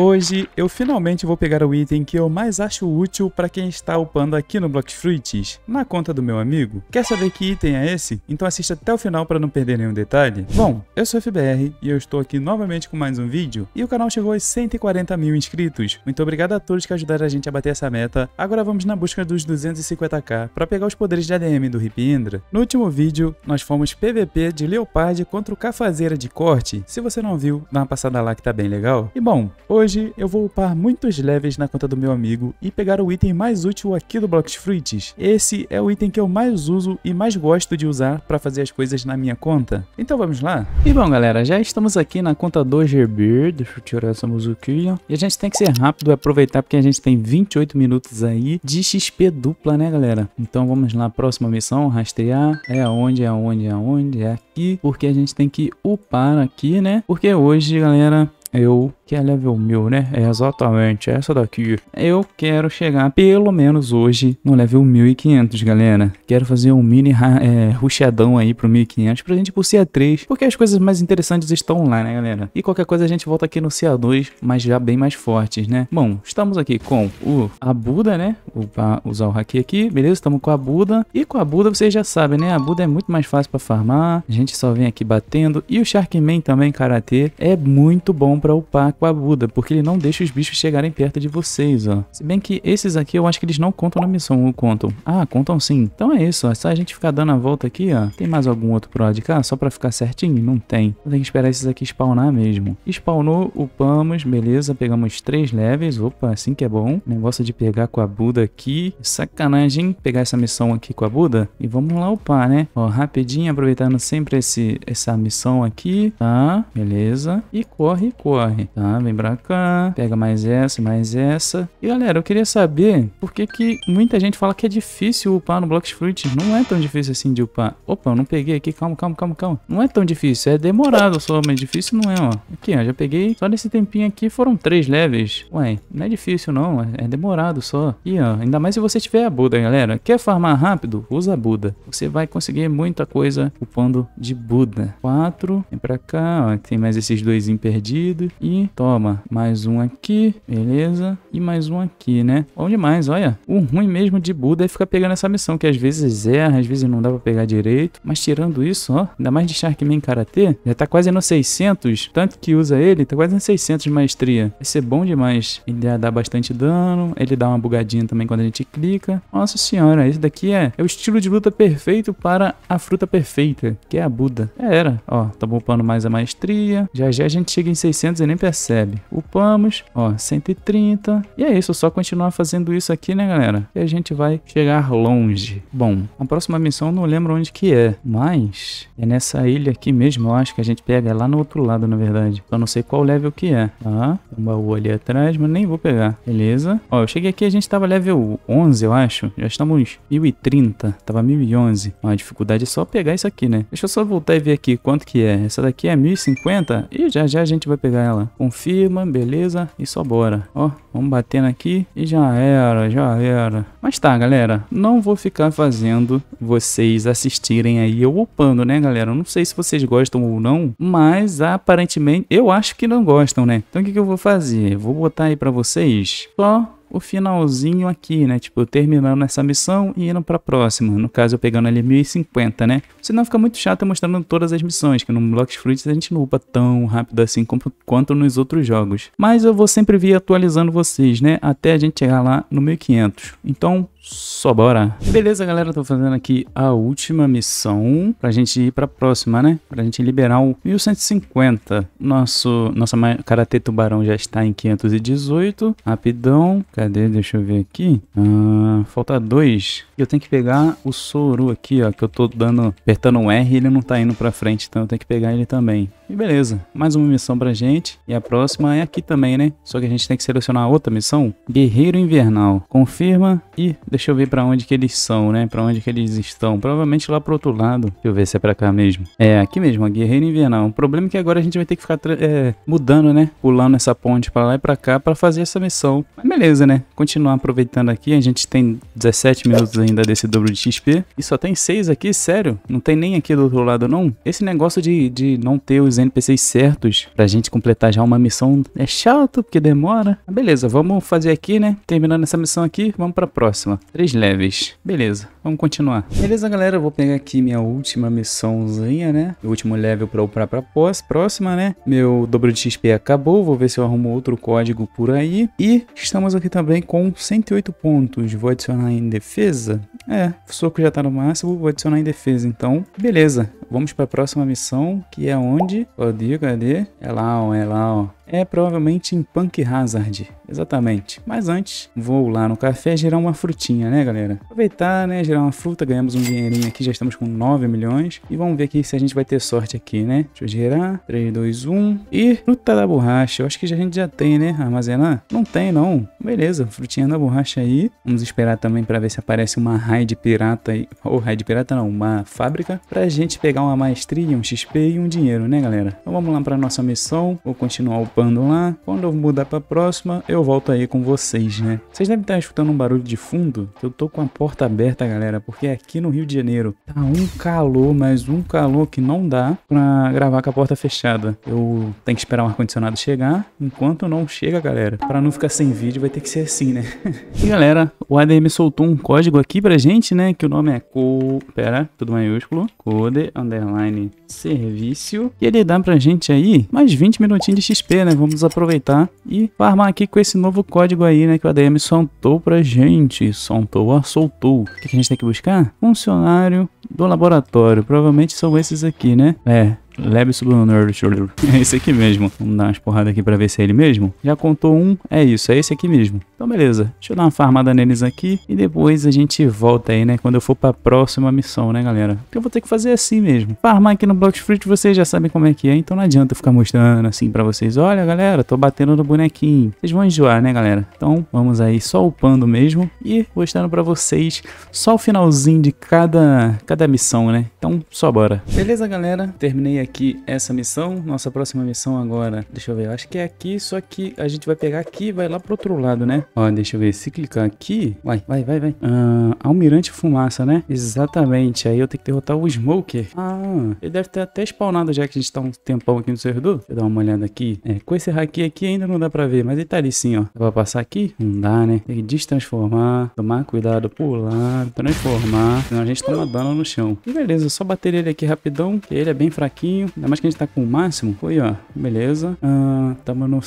Hoje eu finalmente vou pegar o item que eu mais acho útil para quem está upando aqui no Block Fruits, na conta do meu amigo. Quer saber que item é esse? Então assista até o final para não perder nenhum detalhe. Bom, eu sou FBR e eu estou aqui novamente com mais um vídeo e o canal chegou aos 140 mil inscritos. Muito obrigado a todos que ajudaram a gente a bater essa meta. Agora vamos na busca dos 250k para pegar os poderes de ADM do Hip Indra. No último vídeo, nós fomos PVP de Leopard contra o Cafazeira de Corte. Se você não viu, dá uma passada lá que tá bem legal. E bom, hoje Hoje eu vou upar muitos levels na conta do meu amigo e pegar o item mais útil aqui do Blocks Fruits. Esse é o item que eu mais uso e mais gosto de usar para fazer as coisas na minha conta. Então vamos lá? E bom galera, já estamos aqui na conta do Gerber, deixa eu tirar essa musiquinha. E a gente tem que ser rápido e aproveitar porque a gente tem 28 minutos aí de XP dupla né galera? Então vamos lá, próxima missão, rastrear. É aonde, é aonde, é aonde, é aqui. Porque a gente tem que upar aqui né? Porque hoje galera eu que é level 1000, né? É exatamente essa daqui. Eu quero chegar pelo menos hoje no level 1500, galera. Quero fazer um mini é, ruxadão aí pro 1500 pra gente ir pro CA3, porque as coisas mais interessantes estão lá, né, galera? E qualquer coisa a gente volta aqui no CA2, mas já bem mais fortes, né? Bom, estamos aqui com o a Buda, né? Vou usar o haki aqui, beleza? Estamos com a Buda. E com a Buda vocês já sabem, né? A Buda é muito mais fácil pra farmar, a gente só vem aqui batendo. E o Sharkman também, Karatê, é muito bom pra upar com a Buda, porque ele não deixa os bichos chegarem perto de vocês, ó. Se bem que esses aqui eu acho que eles não contam na missão, ou contam? Ah, contam sim. Então é isso, ó. É só a gente ficar dando a volta aqui, ó. Tem mais algum outro pro lado de cá? Só pra ficar certinho? Não tem. Então tem que esperar esses aqui spawnar mesmo. Spawnou, upamos, beleza. Pegamos três levels. Opa, assim que é bom. Negócio de pegar com a Buda aqui. Sacanagem pegar essa missão aqui com a Buda. E vamos lá upar, né? Ó, rapidinho, aproveitando sempre esse, essa missão aqui. Tá, beleza. E corre, corre. Tá, vem pra cá. Pega mais essa, mais essa. E galera, eu queria saber por que, que muita gente fala que é difícil upar no Blocks Fruit. Não é tão difícil assim de upar. Opa, eu não peguei aqui. Calma, calma, calma, calma. Não é tão difícil. É demorado só, mas difícil não é, ó. Aqui, ó. Já peguei. Só nesse tempinho aqui foram três levels. Ué, não é difícil não. É, é demorado só. E ó, ainda mais se você tiver a Buda, galera. Quer farmar rápido? Usa a Buda. Você vai conseguir muita coisa upando de Buda. Quatro. Vem pra cá, ó. Tem mais esses dois perdidos. E Toma, mais um aqui, beleza. E mais um aqui, né? Bom demais, olha. O ruim mesmo de Buda é ficar pegando essa missão, que às vezes erra, às vezes não dá pra pegar direito. Mas tirando isso, ó, ainda mais de Sharkman Karate, já tá quase no 600. Tanto que usa ele, tá quase no 600 de maestria. Vai ser bom demais. Ele já dá bastante dano, ele dá uma bugadinha também quando a gente clica. Nossa senhora, esse daqui é, é o estilo de luta perfeito para a fruta perfeita, que é a Buda. É, era. Ó, tá poupando mais a maestria. Já já a gente chega em 600 e nem percebe recebe. Upamos, ó, 130. E é isso, só continuar fazendo isso aqui, né, galera? E a gente vai chegar longe. Bom, a próxima missão eu não lembro onde que é, mas é nessa ilha aqui mesmo, eu acho que a gente pega. É lá no outro lado, na verdade. Eu não sei qual level que é, tá? um baú ali atrás, mas nem vou pegar. Beleza? Ó, eu cheguei aqui, a gente tava level 11, eu acho. Já estamos 1030, tava 1011. Ó, a dificuldade é só pegar isso aqui, né? Deixa eu só voltar e ver aqui quanto que é. Essa daqui é 1050 e já já a gente vai pegar ela. Confia confirma, beleza, e só bora. Ó, vamos batendo aqui e já era, já era. Mas tá, galera, não vou ficar fazendo vocês assistirem aí eu upando, né, galera? Eu não sei se vocês gostam ou não, mas aparentemente eu acho que não gostam, né? Então o que, que eu vou fazer? Vou botar aí pra vocês só o finalzinho aqui, né? Tipo, terminando essa missão e indo pra próxima. No caso, eu pegando ali 1050, né? Senão fica muito chato eu mostrando todas as missões, que no Blocks Fruits a gente não upa tão rápido assim como, quanto nos outros jogos. Mas eu vou sempre vir atualizando vocês, né? Até a gente chegar lá no 1500. Então, só bora. Beleza, galera, tô fazendo aqui a última missão pra gente ir pra próxima, né? Pra gente liberar o 1150. Nosso, nossa Karatê Tubarão já está em 518. Rapidão. Cadê? Deixa eu ver aqui. Ah, falta dois. Eu tenho que pegar o Soru aqui, ó, que eu tô dando, apertando um R e ele não tá indo pra frente, então eu tenho que pegar ele também. E beleza, mais uma missão pra gente. E a próxima é aqui também, né? Só que a gente tem que selecionar outra missão. Guerreiro Invernal. Confirma. E deixa eu ver pra onde que eles são, né? Pra onde que eles estão. Provavelmente lá pro outro lado. Deixa eu ver se é pra cá mesmo. É, aqui mesmo, a Guerreiro Invernal. O problema é que agora a gente vai ter que ficar é, mudando, né? Pulando essa ponte pra lá e pra cá pra fazer essa missão. Mas beleza, né? Continuar aproveitando aqui. A gente tem 17 minutos ainda desse dobro de XP. E só tem 6 aqui, sério? Não tem nem aqui do outro lado, não? Esse negócio de, de não ter os NPCs certos pra gente completar já uma missão. É chato, porque demora. beleza, vamos fazer aqui, né? Terminando essa missão aqui, vamos pra próxima. Três leves. Beleza, vamos continuar. Beleza, galera, eu vou pegar aqui minha última missãozinha, né? O último level pra upar pra pós, próxima, né? Meu dobro de XP acabou, vou ver se eu arrumo outro código por aí. E estamos aqui também com 108 pontos. Vou adicionar em defesa? É, o soco já tá no máximo, vou adicionar em defesa, então. Beleza, vamos pra próxima missão, que é onde? Ô, digo, cadê? É lá, ó, é lá, ó é provavelmente em Punk Hazard, exatamente. Mas antes, vou lá no café gerar uma frutinha, né, galera? Aproveitar, né, gerar uma fruta, ganhamos um dinheirinho aqui, já estamos com 9 milhões. E vamos ver aqui se a gente vai ter sorte aqui, né? Deixa eu gerar, 3, 2, 1 e fruta da borracha. Eu acho que a gente já tem, né, armazenar? Não tem, não. Beleza, frutinha da borracha aí. Vamos esperar também para ver se aparece uma raid pirata aí, ou raid pirata não, uma fábrica, pra gente pegar uma maestria, um XP e um dinheiro, né, galera? Então vamos lá pra nossa missão, vou continuar o participando lá. Quando eu mudar a próxima, eu volto aí com vocês, né? Vocês devem estar escutando um barulho de fundo. Eu tô com a porta aberta, galera, porque aqui no Rio de Janeiro tá um calor, mas um calor que não dá para gravar com a porta fechada. Eu tenho que esperar o ar-condicionado chegar. Enquanto não chega, galera, para não ficar sem vídeo, vai ter que ser assim, né? e galera, o ADM soltou um código aqui pra gente, né? Que o nome é co... Pera, tudo maiúsculo. Code, underline, serviço. E ele dá pra gente aí mais 20 minutinhos de XP, né? né? Vamos aproveitar e farmar aqui com esse novo código aí, né? Que o ADM soltou pra gente. Soltou, soltou. O que a gente tem que buscar? Funcionário do laboratório. Provavelmente são esses aqui, né? É, Leve Sublunar Shoulder. É esse aqui mesmo. Vamos dar umas porradas aqui pra ver se é ele mesmo. Já contou um, é isso, é esse aqui mesmo. Então beleza, deixa eu dar uma farmada neles aqui e depois a gente volta aí, né, quando eu for pra próxima missão, né, galera? Porque eu vou ter que fazer assim mesmo. Farmar aqui no Block Fruit vocês já sabem como é que é, então não adianta eu ficar mostrando assim pra vocês. Olha, galera, tô batendo no bonequinho. Vocês vão enjoar, né, galera? Então vamos aí só upando mesmo e mostrando pra vocês só o finalzinho de cada, cada missão, né? Então só bora. Beleza, galera? Terminei aqui aqui essa missão. Nossa próxima missão agora, deixa eu ver, eu acho que é aqui, só que a gente vai pegar aqui e vai lá pro outro lado, né? Ó, deixa eu ver, se clicar aqui, vai, vai, vai, vai. Ah, Almirante Fumaça, né? Exatamente, aí eu tenho que derrotar o Smoker. Ah, ele deve ter até spawnado já que a gente tá um tempão aqui no servidor. Deixa eu dar uma olhada aqui. É, com esse hack aqui ainda não dá pra ver, mas ele tá ali sim, ó. Dá pra passar aqui? Não dá, né? Tem que destransformar, tomar cuidado, pular, transformar, senão a gente toma dano no chão. E beleza, só bater ele aqui rapidão, que ele é bem fraquinho pouquinho. Ainda mais que a gente tá com o máximo. Foi, ó. Beleza. Ah, tamo no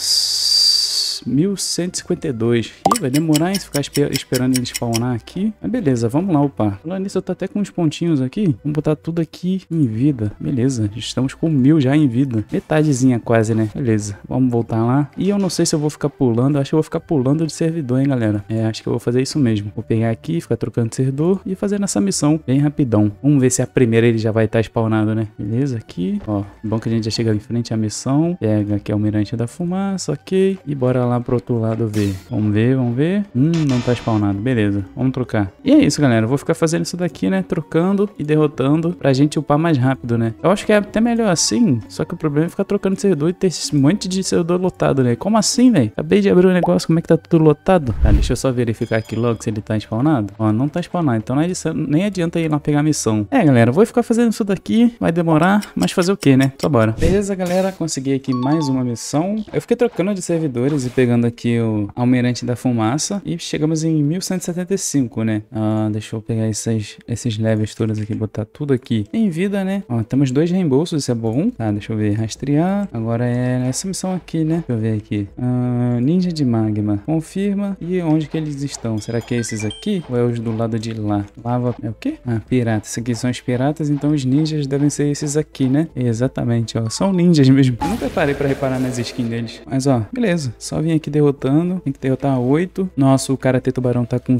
1152. Ih, vai demorar em ficar esper esperando ele spawnar aqui. Mas beleza, vamos lá upar. Falando nisso, eu tô até com uns pontinhos aqui. Vamos botar tudo aqui em vida. Beleza, estamos com mil já em vida. Metadezinha quase, né? Beleza, vamos voltar lá. E eu não sei se eu vou ficar pulando. Acho que eu vou ficar pulando de servidor, hein, galera? É, acho que eu vou fazer isso mesmo. Vou pegar aqui, ficar trocando de servidor e fazer nessa missão bem rapidão. Vamos ver se a primeira ele já vai estar tá spawnado, né? Beleza, aqui. Ó, bom que a gente já chega em frente à missão. Pega aqui o almirante da fumaça, ok. E bora lá lá pro outro lado ver. Vamos ver, vamos ver. Hum, não tá spawnado. Beleza, vamos trocar. E é isso, galera. vou ficar fazendo isso daqui, né? Trocando e derrotando pra gente upar mais rápido, né? Eu acho que é até melhor assim, só que o problema é ficar trocando de servidor e ter esse monte de servidor lotado, né? Como assim, velho? Acabei de abrir o um negócio, como é que tá tudo lotado? Tá, deixa eu só verificar aqui logo se ele tá spawnado. Ó, não tá spawnado, então não é nem adianta ir lá pegar a missão. É, galera, vou ficar fazendo isso daqui, vai demorar, mas fazer o que, né? Só então bora. Beleza, galera, consegui aqui mais uma missão. Eu fiquei trocando de servidores e pegando aqui o Almirante da Fumaça e chegamos em 1175, né? Ah, deixa eu pegar esses, esses levels todos aqui, botar tudo aqui em vida, né? Ó, temos dois reembolsos, isso é bom. Tá, deixa eu ver, rastrear. Agora é essa missão aqui, né? Deixa eu ver aqui. Ah, ninja de Magma, confirma. E onde que eles estão? Será que é esses aqui? Ou é os do lado de lá? Lava, é o quê? Ah, pirata. Esses aqui são os piratas, então os ninjas devem ser esses aqui, né? Exatamente, ó. São ninjas mesmo. Eu nunca parei pra reparar nas skins deles. Mas, ó, beleza. Só vim aqui derrotando. Tem que derrotar 8. Nosso Karate Tubarão tá com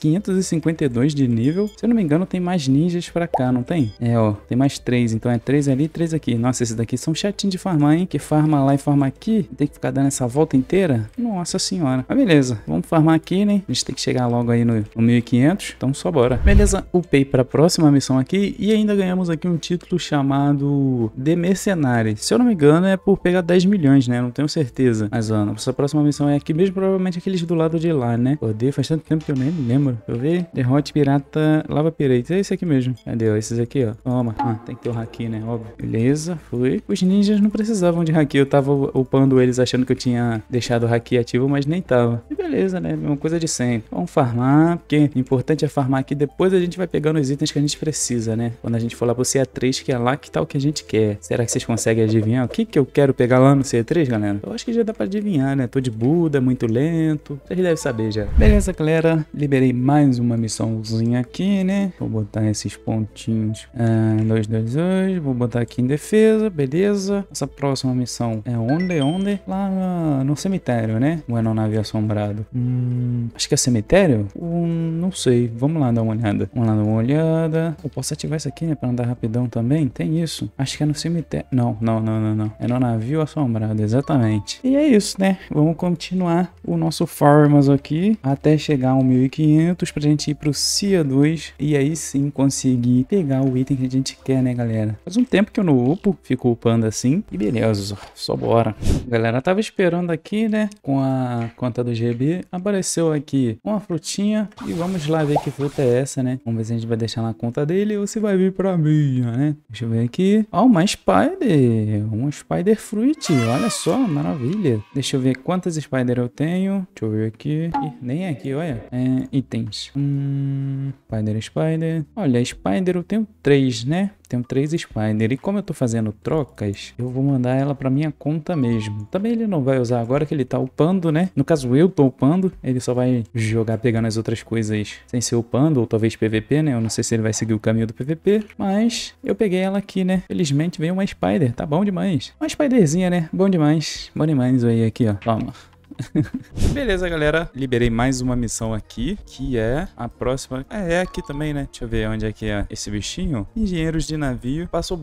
552 de nível. Se eu não me engano, tem mais ninjas pra cá, não tem? É, ó. Tem mais 3. Então é 3 ali e 3 aqui. Nossa, esses daqui são chatinhos de farmar, hein? Que farma lá e farma aqui. Tem que ficar dando essa volta inteira. Nossa senhora. Mas beleza. Vamos farmar aqui, né? A gente tem que chegar logo aí no, no 1500. Então só bora. Beleza. Upei pra próxima missão aqui. E ainda ganhamos aqui um título chamado The Mercenário. Se eu não me engano, é por pegar 10 milhões, né? Não tenho certeza. Mas, ó, nossa próxima próxima missão é aqui mesmo, provavelmente aqueles do lado de lá, né? Odeio, faz tanto tempo que eu nem lembro. Deixa eu ver. Derrote pirata lava pirates. É esse aqui mesmo. Cadê? Ó, esses aqui, ó. Toma. Ah, tem que ter o haki, né? Óbvio. Beleza, foi. Os ninjas não precisavam de haki. Eu tava upando eles achando que eu tinha deixado o haki ativo, mas nem tava. E beleza, né? Uma coisa de sempre. Vamos farmar, porque o importante é farmar aqui. Depois a gente vai pegando os itens que a gente precisa, né? Quando a gente for lá pro CA3, que é lá que tá o que a gente quer. Será que vocês conseguem adivinhar o que que eu quero pegar lá no CA3, galera? Eu acho que já dá pra adivinhar, né? Tô de Buda, muito lento. Vocês devem saber já. Beleza, galera. Liberei mais uma missãozinha aqui, né? Vou botar esses pontinhos. Ah, dois, dois, dois. Vou botar aqui em defesa, beleza. Essa próxima missão é onde, onde? Lá no cemitério, né? o é navio assombrado? Hum, acho que é cemitério? Hum, não sei. Vamos lá dar uma olhada. Vamos lá dar uma olhada. Eu posso ativar isso aqui, né? Pra andar rapidão também. Tem isso. Acho que é no cemitério. Não, não, não, não, não. É no navio assombrado, exatamente. E é isso, né? Vamos vamos continuar o nosso Formas aqui até chegar a 1500 a gente ir pro CIA 2 e aí sim conseguir pegar o item que a gente quer, né, galera? Faz um tempo que eu não upo, fico upando assim e beleza, só bora. Galera, tava esperando aqui, né, com a conta do GB, apareceu aqui uma frutinha e vamos lá ver que fruta é essa, né? Vamos ver se a gente vai deixar na conta dele ou se vai vir para mim, né? Deixa eu ver aqui. Ó, oh, uma Spider, uma Spider Fruit, olha só, maravilha. Deixa eu ver quantas Spider eu tenho? Deixa eu ver aqui. Ih, nem é aqui, olha. É, itens. Hum, spider, Spider. Olha, Spider eu tenho três, né? tenho três Spiner. E como eu estou fazendo trocas, eu vou mandar ela para minha conta mesmo. Também ele não vai usar agora que ele está upando, né? No caso, eu estou upando. Ele só vai jogar pegando as outras coisas sem ser upando, ou talvez PVP, né? Eu não sei se ele vai seguir o caminho do PVP. Mas eu peguei ela aqui, né? Felizmente veio uma Spider. Tá bom demais. Uma Spiderzinha, né? Bom demais. Bom demais aí aqui, ó. Toma. Beleza, galera. Liberei mais uma missão aqui, que é a próxima. É, é aqui também, né? Deixa eu ver onde é que é esse bichinho. Engenheiros de navio. Passou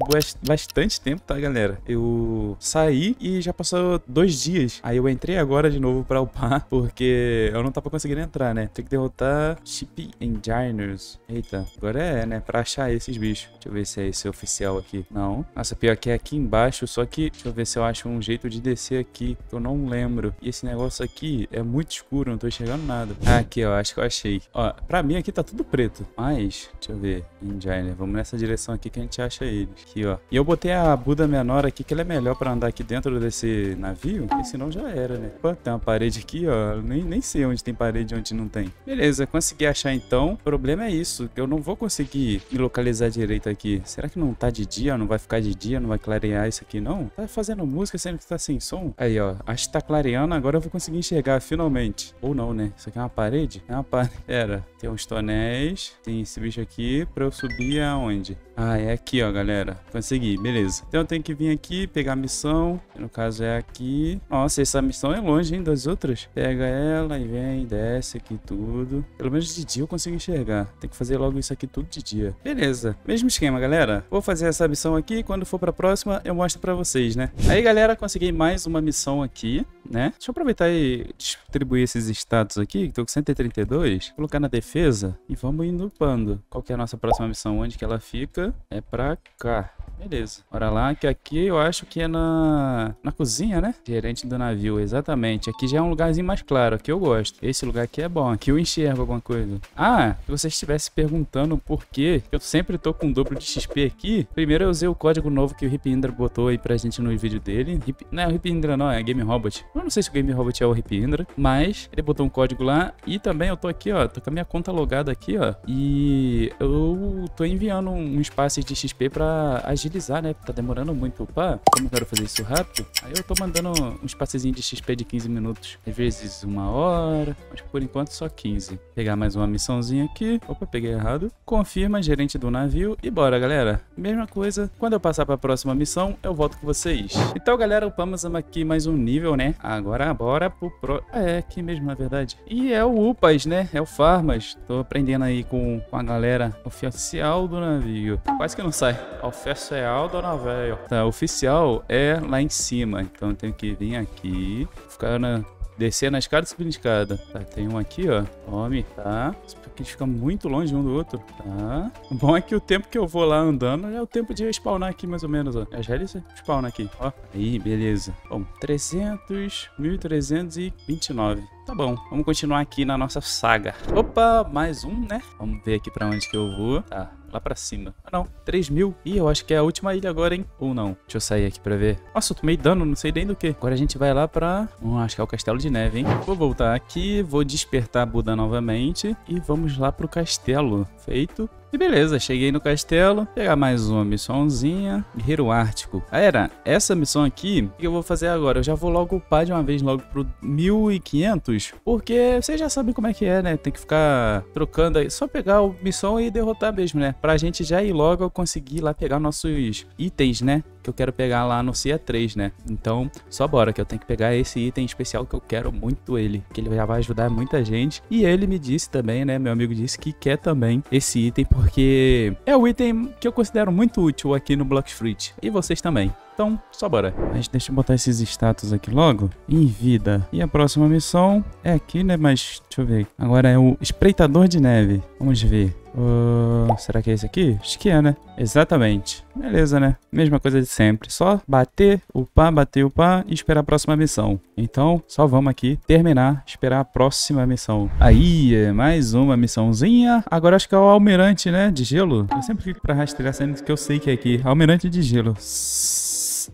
bastante tempo, tá, galera? Eu saí e já passou dois dias. Aí eu entrei agora de novo pra upar, porque eu não tava conseguindo entrar, né? Tem que derrotar Chip Engineers. Eita, agora é, né? Pra achar esses bichos. Deixa eu ver se é esse oficial aqui. Não. Nossa, pior que é aqui embaixo, só que... Deixa eu ver se eu acho um jeito de descer aqui, que eu não lembro. E esse negócio negócio aqui é muito escuro, não tô enxergando nada. Ah, aqui, ó, acho que eu achei. Ó, pra mim aqui tá tudo preto. Mas, deixa eu ver. Enginer, vamos nessa direção aqui que a gente acha ele. Aqui, ó. E eu botei a Buda menor aqui, que ela é melhor pra andar aqui dentro desse navio, senão já era, né? Pô, tem uma parede aqui, ó. Nem, nem sei onde tem parede e onde não tem. Beleza, consegui achar então. O problema é isso, que eu não vou conseguir me localizar direito aqui. Será que não tá de dia? Não vai ficar de dia? Não vai clarear isso aqui, não? Tá fazendo música sendo que tá sem som? Aí, ó. Acho que tá clareando. Agora eu vou eu consegui enxergar finalmente. Ou não, né? Isso aqui é uma parede? É uma parede. Era. Tem uns tonéis. Tem esse bicho aqui pra eu subir aonde? Ah, é aqui, ó, galera. Consegui, beleza. Então eu tenho que vir aqui, pegar a missão. No caso é aqui. Nossa, essa missão é longe, hein, das outras. Pega ela e vem, desce aqui tudo. Pelo menos de dia eu consigo enxergar. Tem que fazer logo isso aqui tudo de dia. Beleza. Mesmo esquema, galera. Vou fazer essa missão aqui. Quando for pra próxima, eu mostro pra vocês, né? Aí, galera, consegui mais uma missão aqui, né? Deixa eu aproveitar aproveitar e distribuir esses status aqui, que tô com 132, colocar na defesa e vamos indo upando. Qual que é a nossa próxima missão? Onde que ela fica? É pra cá. Beleza. Bora lá, que aqui eu acho que é na, na cozinha, né? Gerente do navio, exatamente. Aqui já é um lugarzinho mais claro, aqui eu gosto. Esse lugar aqui é bom, aqui eu enxergo alguma coisa. Ah, se você estivesse perguntando por que eu sempre tô com duplo de XP aqui, primeiro eu usei o código novo que o Hip Indra botou aí pra gente no vídeo dele. Hip... Não é o Hip Indra não, é Game Robot. Eu não sei se o Game Robot Kahoot é o Ripindra, mas ele botou um código lá e também eu tô aqui, ó, tô com a minha conta logada aqui, ó, e eu tô enviando um espaço de XP pra agilizar, né? Tá demorando muito, pá, como eu quero fazer isso rápido, aí eu tô mandando um espacezinho de XP de 15 minutos, às vezes uma hora, mas por enquanto só 15. Pegar mais uma missãozinha aqui, opa, peguei errado, confirma gerente do navio e bora, galera. Mesma coisa, quando eu passar pra próxima missão, eu volto com vocês. Então, galera, upamos aqui mais um nível, né? Agora, bora bora pro pro... É, aqui mesmo, na verdade. E é o UPAS, né? É o Farmas. Tô aprendendo aí com, com a galera oficial do navio. Quase que não sai. Oficial do navio. Tá, oficial é lá em cima. Então eu tenho que vir aqui, ficar na Descer na escada e subir na escada. Tá, tem um aqui, ó. Tome, tá? Porque aqui fica muito longe um do outro. Tá. O bom é que o tempo que eu vou lá andando é o tempo de respawnar aqui, mais ou menos, ó. É, já ele spawna aqui, ó. Aí, beleza. Bom, 300, 1329. Tá bom, vamos continuar aqui na nossa saga. Opa, mais um, né? Vamos ver aqui pra onde que eu vou. Tá, Lá pra cima. Ah, não. 3 mil. Ih, eu acho que é a última ilha agora, hein? Ou não. Deixa eu sair aqui pra ver. Nossa, eu tomei dano, não sei nem do que. Agora a gente vai lá pra... Oh, acho que é o Castelo de Neve, hein? Vou voltar aqui, vou despertar a Buda novamente e vamos lá pro castelo. Feito. E beleza, cheguei no castelo, pegar mais uma missãozinha, Guerreiro Ártico. Galera, essa missão aqui, o que eu vou fazer agora? Eu já vou logo upar de uma vez logo pro 1500, porque vocês já sabem como é que é, né? Tem que ficar trocando aí, só pegar a missão e derrotar mesmo, né? Pra gente já ir logo conseguir lá pegar nossos itens, né? que eu quero pegar lá no CIA 3, né? Então, só bora que eu tenho que pegar esse item especial que eu quero muito ele, que ele já vai ajudar muita gente. E ele me disse também, né, meu amigo disse que quer também esse item porque é o item que eu considero muito útil aqui no Block Fruit. e vocês também. Então, só bora. Mas deixa eu botar esses status aqui logo. Em vida. E a próxima missão é aqui, né? Mas deixa eu ver. Agora é o espreitador de neve. Vamos ver. Uh, será que é esse aqui? Acho que é, né? Exatamente. Beleza, né? Mesma coisa de sempre. Só bater, upar, bater, upar e esperar a próxima missão. Então, só vamos aqui terminar, esperar a próxima missão. Aí, é mais uma missãozinha. Agora acho que é o almirante, né? De gelo. Eu sempre fico pra rastrear, sendo que eu sei que é aqui. Almirante de gelo.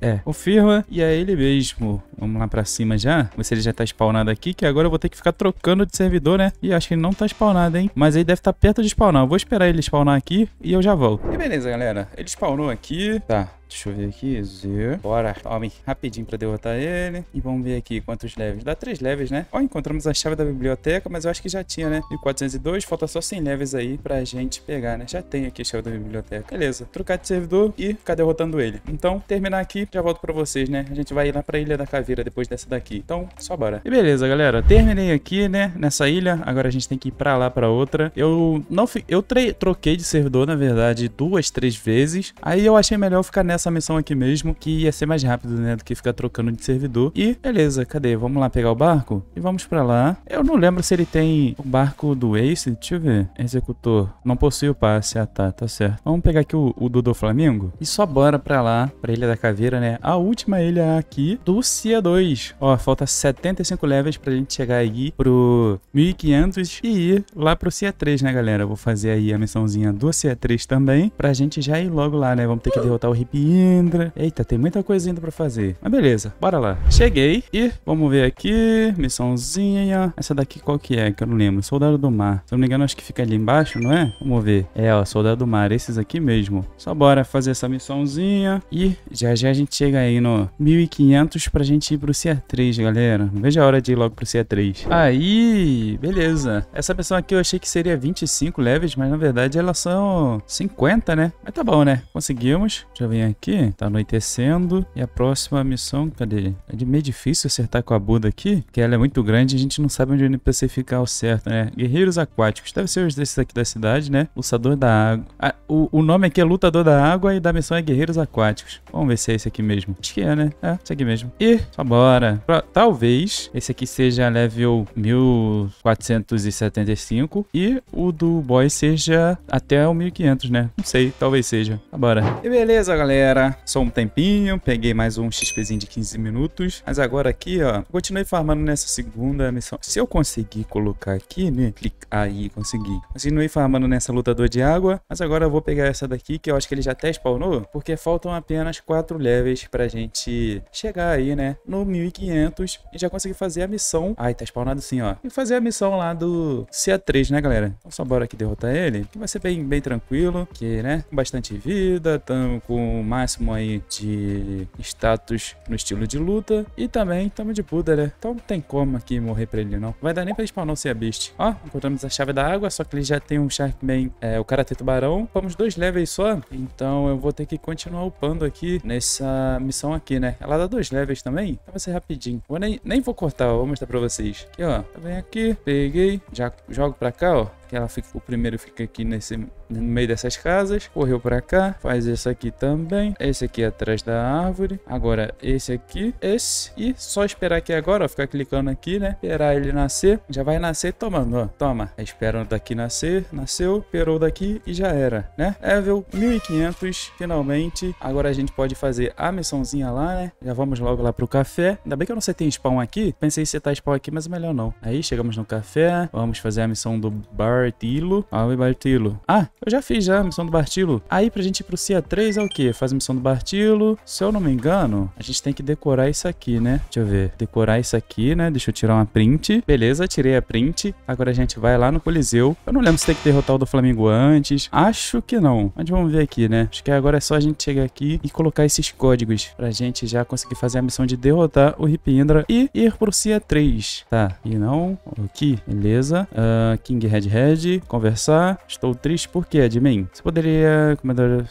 É, o Firma é. e é ele mesmo. Vamos lá pra cima já. Vamos ver se ele já tá spawnado aqui, que agora eu vou ter que ficar trocando de servidor, né? E acho que ele não tá spawnado, hein? Mas ele deve estar tá perto de spawnar. Eu vou esperar ele spawnar aqui e eu já volto. E beleza, galera. Ele spawnou aqui. Tá, Deixa eu ver aqui, Z. Bora, homem, rapidinho pra derrotar ele. E vamos ver aqui quantos levels. Dá três levels, né? Ó, encontramos a chave da biblioteca, mas eu acho que já tinha, né? E 402, falta só 100 levels aí pra gente pegar, né? Já tem aqui a chave da biblioteca. Beleza, trocar de servidor e ficar derrotando ele. Então, terminar aqui, já volto pra vocês, né? A gente vai ir lá pra Ilha da Caveira depois dessa daqui. Então, só bora. E beleza, galera. Terminei aqui, né? Nessa ilha. Agora a gente tem que ir pra lá, pra outra. Eu não... fui... Eu troquei de servidor, na verdade, duas, três vezes. Aí eu achei melhor ficar nessa nessa missão aqui mesmo, que ia ser mais rápido, né, do que ficar trocando de servidor. E, beleza, cadê? Vamos lá pegar o barco? E vamos pra lá. Eu não lembro se ele tem o barco do Ace, deixa eu ver. Executor, não possui o passe. Ah, tá, tá certo. Vamos pegar aqui o, o Dudu Flamingo e só bora pra lá, pra Ilha da Caveira, né? A última ilha aqui do Cia 2. Ó, falta 75 levels pra gente chegar aí pro 1500 e ir lá pro Cia 3, né, galera? Vou fazer aí a missãozinha do Cia 3 também, pra gente já ir logo lá, né? Vamos ter que derrotar o Hippie cilindra. Eita, tem muita coisa ainda pra fazer. Mas beleza, bora lá. Cheguei e vamos ver aqui. Missãozinha. Essa daqui qual que é? Que eu não lembro. Soldado do Mar. Se eu não me engano, acho que fica ali embaixo, não é? Vamos ver. É, ó, Soldado do Mar. Esses aqui mesmo. Só bora fazer essa missãozinha. E já já a gente chega aí no 1500 pra gente ir pro c 3 galera. Não vejo a hora de ir logo pro c 3 Aí, beleza. Essa missão aqui eu achei que seria 25 levels, mas na verdade elas são 50, né? Mas tá bom, né? Conseguimos. Deixa eu vir aqui aqui. Tá anoitecendo. E a próxima missão, cadê? É de meio difícil acertar com a Buda aqui, que ela é muito grande e a gente não sabe onde o NPC fica ao certo, né? Guerreiros Aquáticos. Deve ser os desses aqui da cidade, né? Lutador da Água. Ah, o, o nome aqui é Lutador da Água e da missão é Guerreiros Aquáticos. Vamos ver se é esse aqui mesmo. Acho que é, né? É, esse aqui mesmo. E, só bora. Pra, talvez esse aqui seja level 1475 e o do boy seja até o 1500, né? Não sei, talvez seja. Bora. E beleza, galera galera. Só um tempinho, peguei mais um XPzinho de 15 minutos. Mas agora aqui, ó, continuei farmando nessa segunda missão. Se eu conseguir colocar aqui, né? clica aí, consegui. Continuei farmando nessa lutador de água. Mas agora eu vou pegar essa daqui, que eu acho que ele já até spawnou. Porque faltam apenas 4 levels pra gente chegar aí, né? No 1500 e já consegui fazer a missão. Ai, tá spawnado sim, ó. E fazer a missão lá do CA3, né, galera? Então só bora aqui derrotar ele. Que vai ser bem, bem tranquilo. Que, né? Com bastante vida, tamo com máximo aí de status no estilo de luta. E também tamo de Buda, né? Então não tem como aqui morrer pra ele, não. Vai dar nem pra spawnar se a Beast. Ó, encontramos a chave da água, só que ele já tem um Sharkman, é, o cara tem tubarão. Vamos dois levels só, então eu vou ter que continuar upando aqui nessa missão aqui, né? Ela dá dois levels também, então vai ser rapidinho. Vou nem, nem vou cortar, ó, vou mostrar pra vocês. Aqui, ó, vem aqui, peguei, já jogo pra cá, ó. Que ela fica, o primeiro fica aqui nesse no meio dessas casas, correu para cá, faz esse aqui também, esse aqui atrás da árvore, agora esse aqui, esse, e só esperar aqui agora, ó, ficar clicando aqui, né, esperar ele nascer, já vai nascer tomando, ó, toma, espera daqui nascer, nasceu, esperou daqui e já era, né, level 1500, finalmente, agora a gente pode fazer a missãozinha lá, né, já vamos logo lá pro café, ainda bem que eu não sei tem spawn aqui, pensei em setar spawn aqui, mas é melhor não, aí chegamos no café, vamos fazer a missão do Bartilo, olha o Bartilo, ah, eu já fiz já a missão do Bartilo. Aí pra gente ir pro CIA 3 é o quê? Faz a missão do Bartilo. Se eu não me engano, a gente tem que decorar isso aqui, né? Deixa eu ver. Decorar isso aqui, né? Deixa eu tirar uma print. Beleza, tirei a print. Agora a gente vai lá no Coliseu. Eu não lembro se tem que derrotar o do Flamengo antes. Acho que não. Mas vamos ver aqui, né? Acho que agora é só a gente chegar aqui e colocar esses códigos pra gente já conseguir fazer a missão de derrotar o Ripindra e ir pro CIA 3. Tá. E não. Aqui. Beleza. Uh, King Red Red. Conversar. Estou triste por por que, admin? Você poderia...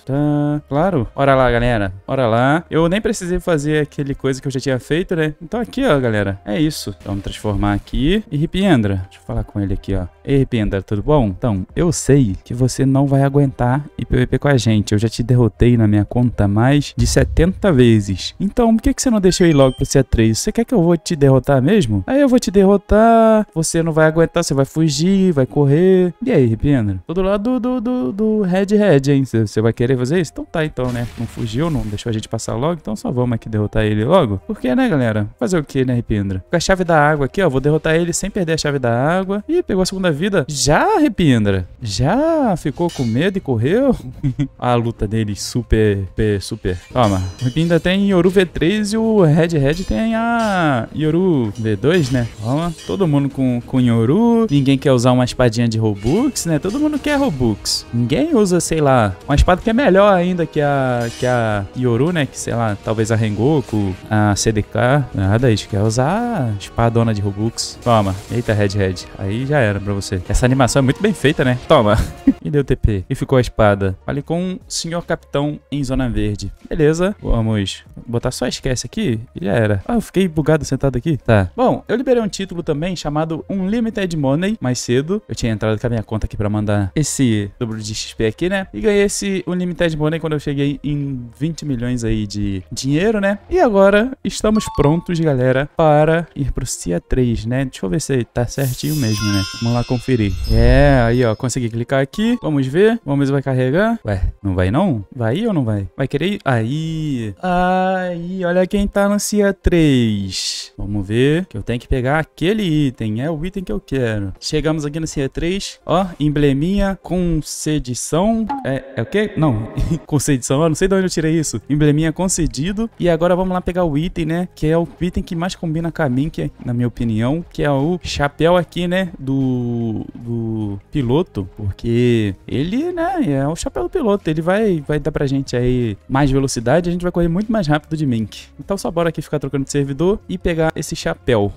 Tá... Claro. Ora lá, galera. Ora lá. Eu nem precisei fazer aquele coisa que eu já tinha feito, né? Então aqui, ó, galera. É isso. Então, vamos transformar aqui. E Ripiendra. Deixa eu falar com ele aqui, ó. Ei, Ripiendra, tudo bom? Então, eu sei que você não vai aguentar ir PVP com a gente. Eu já te derrotei na minha conta mais de 70 vezes. Então, por que, que você não deixou ir logo pro C3? Você quer que eu vou te derrotar mesmo? Aí eu vou te derrotar, você não vai aguentar, você vai fugir, vai correr. E aí, Ripiendra? Todo lado do, do, do, do Red Red, hein? Você vai querer fazer isso? Então tá, então, né? Não fugiu, não deixou a gente passar logo, então só vamos aqui derrotar ele logo. Porque, né, galera? Fazer o que, né, Repindra? Com a chave da água aqui, ó, vou derrotar ele sem perder a chave da água. Ih, pegou a segunda vida. Já, Repindra? Já ficou com medo e correu? a luta dele super, super, super. Toma. Repindra tem Yoru V3 e o Red Red tem a Yoru V2, né? Toma. Todo mundo com, com Yoru. Ninguém quer usar uma espadinha de Robux, né? Todo mundo quer Robux isso. Ninguém usa, sei lá, uma espada que é melhor ainda que a que a Yoru, né? Que, sei lá, talvez a Rengoku, a CDK. Nada, isso quer usar a espadona de Robux. Toma. Eita, Red Red. Aí já era pra você. Essa animação é muito bem feita, né? Toma. e deu TP. E ficou a espada. Fale com o senhor capitão em zona verde. Beleza. Vamos botar só esquece aqui e já era. Ah, eu fiquei bugado sentado aqui. Tá. Bom, eu liberei um título também chamado Unlimited Money mais cedo. Eu tinha entrado com a minha conta aqui pra mandar esse dobro de XP aqui, né? E ganhei esse Unlimited Money quando eu cheguei em 20 milhões aí de dinheiro, né? E agora estamos prontos, galera, para ir pro CIA 3, né? Deixa eu ver se tá certinho mesmo, né? Vamos lá conferir. É, aí, ó, consegui clicar aqui. Vamos ver. Vamos vai carregar. Ué, não vai não? Vai ou não vai? Vai querer ir? Aí. Aí, olha quem tá no CIA 3. Vamos ver que eu tenho que pegar aquele item. É o item que eu quero. Chegamos aqui no CIA 3, ó, embleminha com concedição. É, é o quê? Não, concedição, eu não sei de onde eu tirei isso. Embleminha concedido. E agora vamos lá pegar o item, né? Que é o item que mais combina com a mim, que é, na minha opinião, que é o chapéu aqui, né? Do, do piloto. Porque ele, né, é o chapéu do piloto. Ele vai, vai dar pra gente aí mais velocidade. A gente vai correr muito mais rápido de Mink. Então só bora aqui ficar trocando de servidor e pegar esse chapéu.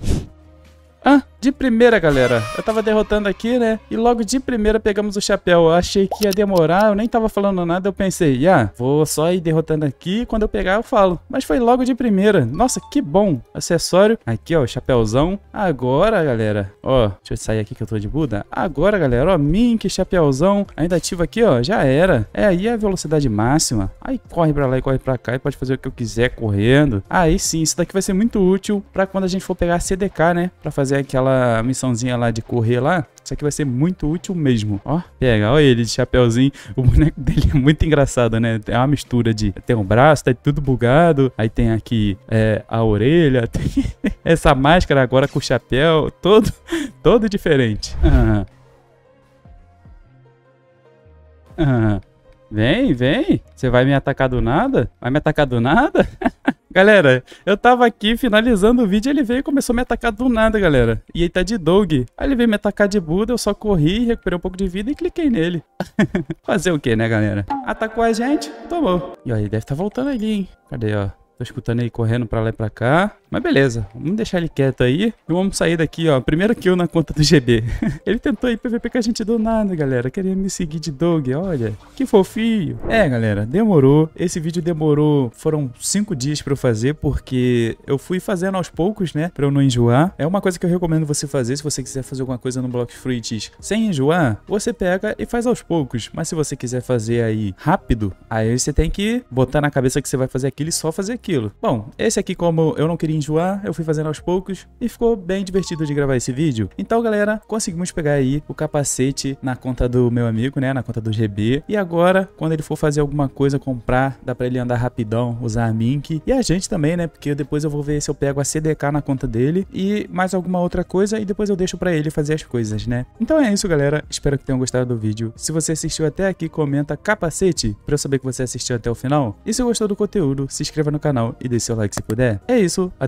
Ah, de primeira, galera. Eu tava derrotando aqui, né? E logo de primeira pegamos o chapéu. Eu achei que ia demorar, eu nem tava falando nada. Eu pensei, ah, vou só ir derrotando aqui. Quando eu pegar, eu falo. Mas foi logo de primeira. Nossa, que bom. Acessório. Aqui, ó, o chapéuzão. Agora, galera, ó, deixa eu sair aqui que eu tô de Buda. Agora, galera, ó, Mink, chapéuzão. Ainda ativo aqui, ó, já era. É, aí é a velocidade máxima. Aí corre pra lá e corre pra cá e pode fazer o que eu quiser correndo. Aí sim, isso daqui vai ser muito útil pra quando a gente for pegar a CDK, né? Pra fazer aquela aquela missãozinha lá de correr lá, isso aqui vai ser muito útil mesmo. Ó, pega, ó ele de chapéuzinho. O boneco dele é muito engraçado, né? É uma mistura de. Tem um braço, tá tudo bugado. Aí tem aqui é, a orelha. Tem essa máscara agora com o chapéu. Todo, todo diferente. Ah. Ah. Vem, vem. Você vai me atacar do nada? Vai me atacar do nada? galera, eu tava aqui finalizando o vídeo, ele veio e começou a me atacar do nada, galera. E ele tá de dog. Aí ele veio me atacar de Buda, eu só corri, recuperei um pouco de vida e cliquei nele. Fazer o que, né, galera? Atacou a gente, tomou. E ó, ele deve tá voltando ali, hein. Cadê, ó? Tô escutando ele correndo pra lá e pra cá. Mas beleza, vamos deixar ele quieto aí e vamos sair daqui, ó. que kill na conta do GB. ele tentou aí PVP com a gente do nada, galera. Queria me seguir de dog, olha. Que fofinho. É, galera, demorou. Esse vídeo demorou, foram cinco dias pra eu fazer, porque eu fui fazendo aos poucos, né? Pra eu não enjoar. É uma coisa que eu recomendo você fazer se você quiser fazer alguma coisa no Block Fruits sem enjoar. Você pega e faz aos poucos. Mas se você quiser fazer aí rápido, aí você tem que botar na cabeça que você vai fazer aquilo e só fazer aquilo. Bom, esse aqui como eu não queria enjoar, eu fui fazendo aos poucos e ficou bem divertido de gravar esse vídeo. Então, galera, conseguimos pegar aí o capacete na conta do meu amigo, né, na conta do GB. E agora, quando ele for fazer alguma coisa, comprar, dá pra ele andar rapidão, usar a Mink. E a gente também, né, porque depois eu vou ver se eu pego a CDK na conta dele e mais alguma outra coisa e depois eu deixo pra ele fazer as coisas, né. Então é isso, galera. Espero que tenham gostado do vídeo. Se você assistiu até aqui, comenta capacete pra eu saber que você assistiu até o final. E se gostou do conteúdo, se inscreva no canal e deixe seu like se puder. É isso, até